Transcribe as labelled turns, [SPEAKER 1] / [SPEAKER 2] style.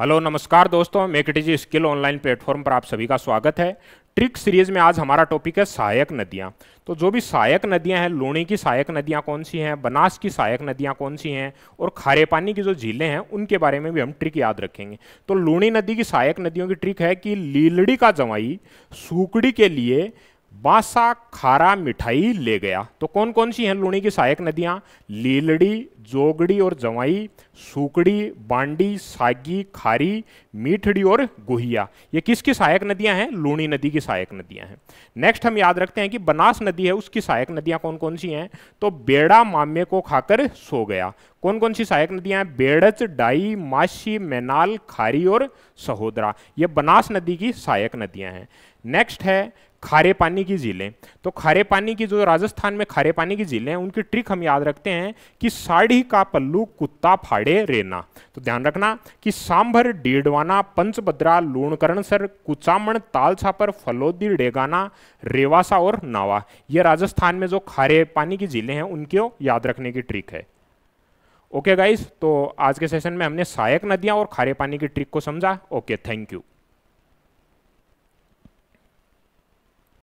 [SPEAKER 1] hello नमस्कार दोस्तों make it easy skill online platform पर आप सभी का स्वागत है ट्रिक सीरीज में आज हमारा टॉपिक है सहायक नदियाँ तो जो भी सहायक नदियाँ हैं लूणी की सहायक नदियाँ कौन सी हैं बनास की सहायक नदियाँ कौन सी हैं और खारे पानी की जो झीलें हैं उनके बारे में भी हम ट्रिक याद रखेंगे तो लूणी नदी की सहायक नदियों की ट्रिक है कि लीलड़ी का जमाई सूकड़ी के लिए बांसा खारा मिठाई ले गया तो कौन कौन सी हैं लूणी की सहायक नदियां लीलड़ी जोगड़ी और जवाई सूकड़ी बांडी सागी खारी मीठड़ी और गुहिया ये किसकी सहायक नदियां हैं लूणी नदी की सहायक नदियां हैं नेक्स्ट हम याद रखते हैं कि बनास नदी है उसकी सहायक नदियां कौन कौन सी हैं तो बेड़ा मामे को खाकर सो गया कौन कौन सी सहायक नदियां हैं बेड़च डाई माशी मैनाल खारी और सहोदरा ये बनास नदी की सहायक नदियां हैं नेक्स्ट है खारे पानी की झीलें तो खारे पानी की जो राजस्थान में खारे पानी की झीलें हैं उनकी ट्रिक हम याद रखते हैं कि साड़ी का पल्लू कुत्ता फाड़े रेना तो ध्यान रखना कि सांभर डेढ़वाना पंचभद्रा लूणकरणसर कुचामण छापर फलोदी डेगाना रेवासा और नावा ये राजस्थान में जो खारे पानी की झीलें हैं उनको याद रखने की ट्रिक है ओके गाइस तो आज के सेशन में हमने सहायक नदियां और खारे पानी की ट्रिक को समझा ओके थैंक यू